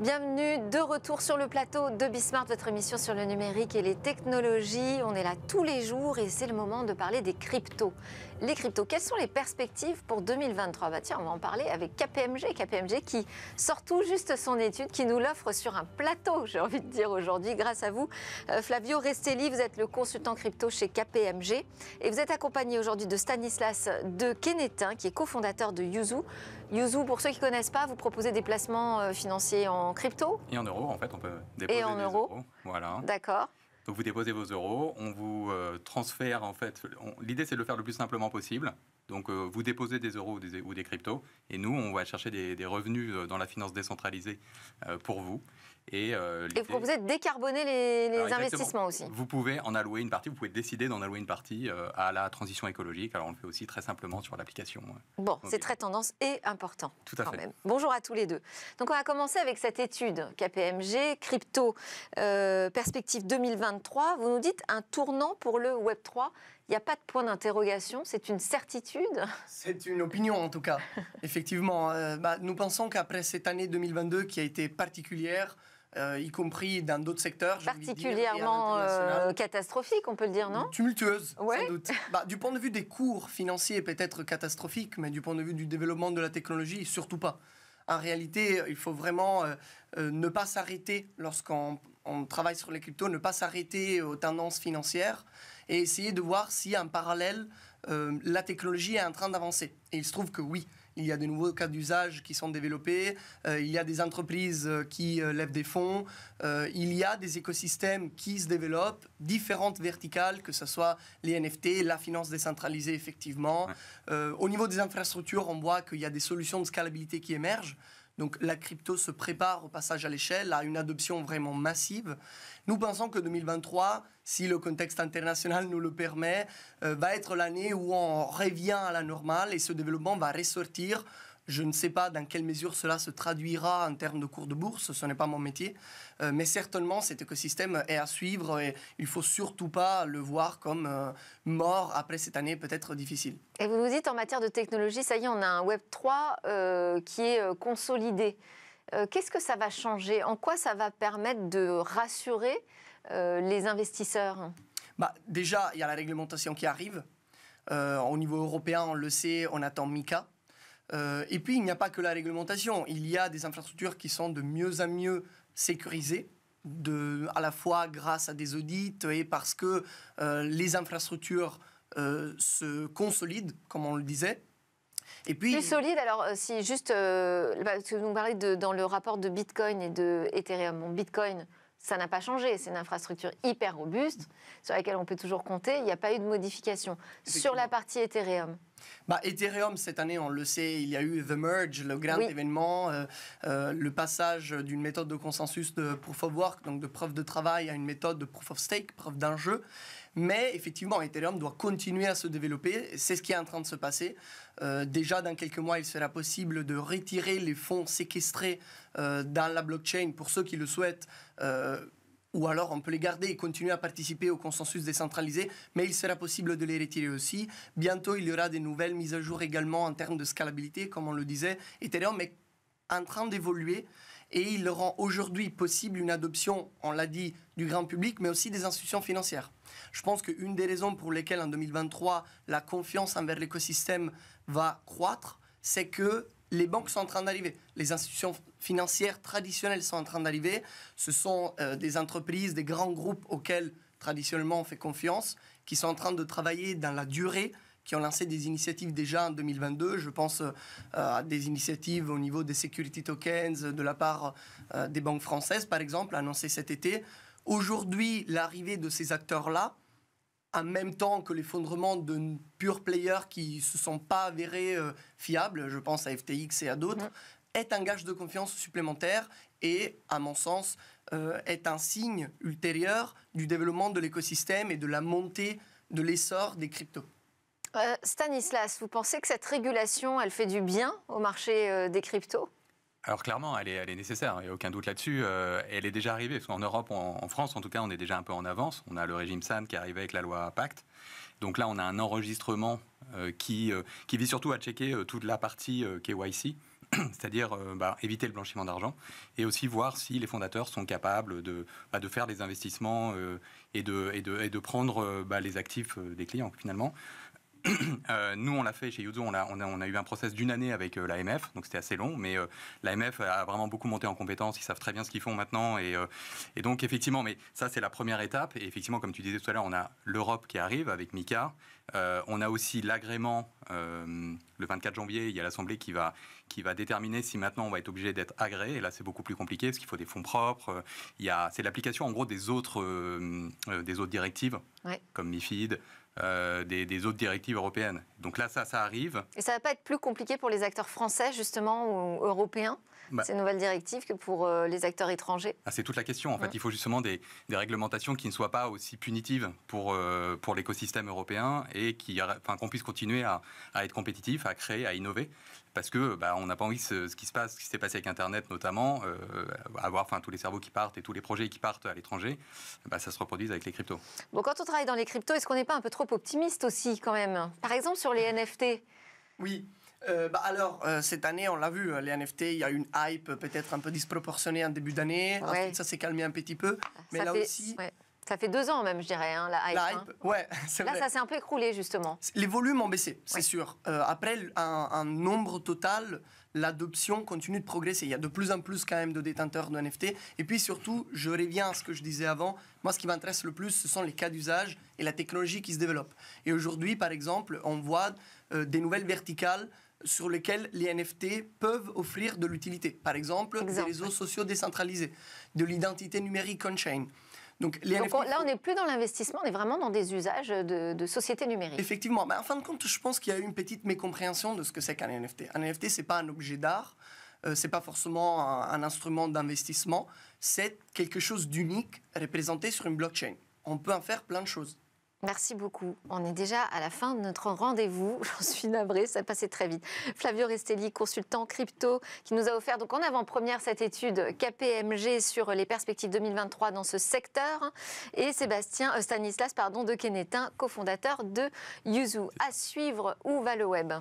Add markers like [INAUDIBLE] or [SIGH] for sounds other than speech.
Bienvenue de retour sur le plateau de Bismarck, votre émission sur le numérique et les technologies. On est là tous les jours et c'est le moment de parler des cryptos. Les cryptos, quelles sont les perspectives pour 2023 bah Tiens, on va en parler avec KPMG. KPMG qui sort tout juste son étude, qui nous l'offre sur un plateau, [LAUGHS] j'ai envie de dire aujourd'hui, grâce à vous. Euh, Flavio Restelli, vous êtes le consultant crypto chez KPMG et vous êtes accompagné aujourd'hui de Stanislas de Kenetin, qui est cofondateur de Yuzu. Yuzu, pour ceux qui ne connaissent pas, vous proposez des placements euh, financiers en crypto Et en euros, en fait, on peut déposer. Et en des euros. Voilà. D'accord. Donc vous déposez vos euros, on vous euh, transfère en fait. L'idée c'est de le faire le plus simplement possible. Donc euh, vous déposez des euros ou des, cryptos et nous on va chercher des, revenus dans la finance décentralisée pour vous. Euh, et, vous proposez de décarboner les, investissements aussi. Vous pouvez en allouer une partie, vous pouvez décider d'en allouer une partie euh, à la transition écologique. Alors on le fait aussi très simplement sur l'application. Euh, bon, c'est très tendance et important. Tout à quand fait. Même. Bonjour à tous les deux. Donc on va commencer avec cette étude KPMG, crypto perspective 2023. Vous nous dites un tournant pour le Web 3 il n'y a pas de point d'interrogation, c'est une certitude C'est une opinion en tout cas. [LAUGHS] Effectivement, bah, nous pensons qu'après cette année 2022 qui a été particulière, euh, y compris dans d'autres secteurs. Euh, Particulièrement euh, catastrophique, on peut le dire, non Tumultueuse, sans doute. [LAUGHS] Bah, du point de vue des cours financiers, peut-être catastrophique, mais du point de vue du développement de la technologie, surtout pas. En réalité, il faut vraiment ne pas s'arrêter lorsqu'on travaille sur les cryptos, ne pas s'arrêter aux tendances financières et essayer de voir si en parallèle, la technologie est en train d'avancer. Et il se trouve que oui il y a de nouveaux cas d'usage qui sont développés, euh, il y a des entreprises euh, qui euh, lèvent des fonds, il y a des écosystèmes qui se développent, différentes verticales, que ce soit les NFT, la finance décentralisée effectivement. au niveau des infrastructures, on voit qu'il y a des solutions de scalabilité qui émergent. Donc la crypto se prépare au passage à l'échelle, à une adoption vraiment massive. Nous pensons que 2023, si le contexte international nous le permet, euh, va être l'année où on revient à la normale et ce développement va ressortir je ne sais pas dans quelle mesure cela se traduira en termes de cours de bourse, ce n'est pas mon métier, euh, mais certainement cet écosystème est à suivre et il faut surtout pas le voir comme euh, mort après cette année peut-être difficile. Et vous nous dites en matière de technologie, ça y est, on a un Web 3 euh, qui est consolidé. Qu'est-ce que ça va changer En quoi ça va permettre de rassurer les investisseurs bah, Déjà, il y a la réglementation qui arrive. au niveau européen, on le sait, on attend MICA. Euh, et puis, il n'y a pas que la réglementation. Il y a des infrastructures qui sont de mieux en mieux sécurisées. à la fois grâce à des audits et parce que euh, les infrastructures euh, se consolident, comme on le disait, et puis, plus solide, alors si juste, parce que vous parlez dans le rapport de Bitcoin et de Ethereum. Bon, Bitcoin, ça n'a pas changé, c'est une infrastructure hyper robuste sur laquelle on peut toujours compter, il n'y a pas eu de modification. Sur la partie Ethereum, bah, Ethereum, cette année, on le sait, il y a eu The Merge, le grand événement, euh, euh, le passage d'une méthode de consensus de proof of work, donc de preuve de travail, à une méthode de proof of stake, preuve d'enjeu. Mais effectivement, Ethereum doit continuer à se développer. C'est ce qui est en train de se passer. Euh, déjà, dans quelques mois, il sera possible de retirer les fonds séquestrés dans la blockchain pour ceux qui le souhaitent ou alors on peut les garder et continuer à participer au consensus décentralisé, mais il sera possible de les retirer aussi. Bientôt, il y aura des nouvelles mises à jour également en termes de scalabilité, comme on le disait. Ethereum mais en train d'évoluer et il rend aujourd'hui possible une adoption, on l'a dit, du grand public, mais aussi des institutions financières. Je pense qu'une des raisons pour lesquelles en 2023 la confiance envers l'écosystème va croître, c'est que les banques sont en train d'arriver, les institutions financières traditionnelles sont en train d'arriver, ce sont euh, des entreprises, des grands groupes auxquels traditionnellement on fait confiance, qui sont en train de travailler dans la durée, qui ont lancé des initiatives déjà en 2022. Je pense euh, à des initiatives au niveau des security tokens de la part euh, des banques françaises, par exemple, annoncées cet été. Aujourd'hui, l'arrivée de ces acteurs-là en même temps que l'effondrement de purs players qui se sont pas avérés euh, fiables, je pense à FTX et à d'autres, est un gage de confiance supplémentaire et, à mon sens, euh, est un signe ultérieur du développement de l'écosystème et de la montée de l'essor des cryptos. Euh, Stanislas, vous pensez que cette régulation, elle fait du bien au marché des cryptos alors clairement, elle est, nécessaire, il n'y a aucun doute là-dessus. Euh, elle est déjà arrivée, parce qu'en Europe, en France en tout cas, on est déjà un peu en avance. On a le régime SAN qui est arrivé avec la loi Pacte. Donc là, on a un enregistrement euh, qui, euh, qui vise surtout à checker toute la partie KYC, [CLEARS THROAT] c'est-à-dire bah, éviter le blanchiment d'argent, et aussi voir si les fondateurs sont capables de, bah, de faire des investissements et de, et, de, prendre bah, les actifs des clients finalement. [CLEARS THROAT] Euh, nous, on l'a fait chez Yuzu, on a, eu un process d'une année avec euh, l'AMF, donc c'était assez long, mais euh, l'AMF a vraiment beaucoup monté en compétences, ils savent très bien ce qu'ils font maintenant, et, et, donc effectivement, mais ça c'est la première étape, et effectivement, comme tu disais tout à l'heure, on a l'Europe qui arrive avec Mika, on a aussi l'agrément, le 24 janvier, il y a l'Assemblée qui va qui va déterminer si maintenant on va être obligé d'être agréé. Et là, c'est beaucoup plus compliqué parce qu'il faut des fonds propres. Il y c'est l'application en gros des autres, euh, euh, des autres directives, comme MIFID, euh, des, autres directives européennes. Donc là, ça, ça arrive. Et ça va pas être plus compliqué pour les acteurs français justement ou européens bah. ces nouvelles directives que pour euh, les acteurs étrangers ah, C'est toute la question. En fait, il faut justement des, réglementations qui ne soient pas aussi punitives pour, euh, pour l'écosystème européen et qui, enfin, qu'on puisse continuer à, être compétitif, à créer, à innover. Parce que bah, on n'a pas envie ce, ce, qui se passe, qui s'est passé avec Internet notamment, euh, avoir enfin tous les cerveaux qui partent et tous les projets qui partent à l'étranger, bah, ça se reproduise avec les cryptos. Bon, quand on travaille dans les cryptos, est-ce qu'on n'est pas un peu trop optimiste aussi quand même Par exemple sur les NFT. Oui, euh, bah alors, euh, cette année, on l'a vu, hein, les NFT, il y a une hype peut-être un peu disproportionnée en début d'année. Ensuite, ça s'est calmé un petit peu. Mais ça là fait, aussi. Ça fait deux ans même, je dirais, hein, la hype. Hein. ouais, [LAUGHS] Là, ça s'est un peu écroulé, justement. Les volumes ont baissé, c'est sûr. Euh, après, un, nombre total, l'adoption continue de progresser. Il y a de plus en plus quand même de détenteurs de NFT. Et puis surtout, je reviens à ce que je disais avant, moi, ce qui m'intéresse le plus, ce sont les cas d'usage et la technologie qui se développe. Et aujourd'hui, par exemple, on voit des nouvelles verticales sur lesquels les NFT peuvent offrir de l'utilité. Par exemple, des réseaux sociaux décentralisés, de l'identité numérique on-chain. Donc, là, on n'est plus dans l'investissement, on est vraiment dans des usages de, sociétés numériques. Effectivement. Mais en fin de compte, je pense qu'il y a eu une petite mécompréhension de ce que c'est qu'un NFT. Un NFT, ce n'est pas un objet d'art, euh, ce n'est pas forcément un instrument d'investissement, c'est quelque chose d'unique représenté sur une blockchain. On peut en faire plein de choses. Merci beaucoup. On est déjà à la fin de notre rendez-vous. [LAUGHS] J'en suis navrée, ça passait très vite. Flavio Restelli, consultant crypto, qui nous a offert donc en avant-première cette étude KPMG sur les perspectives 2023 dans ce secteur. Et Sébastien Stanislas pardon, de Kenetin, cofondateur de Yuzu. À suivre, où va le web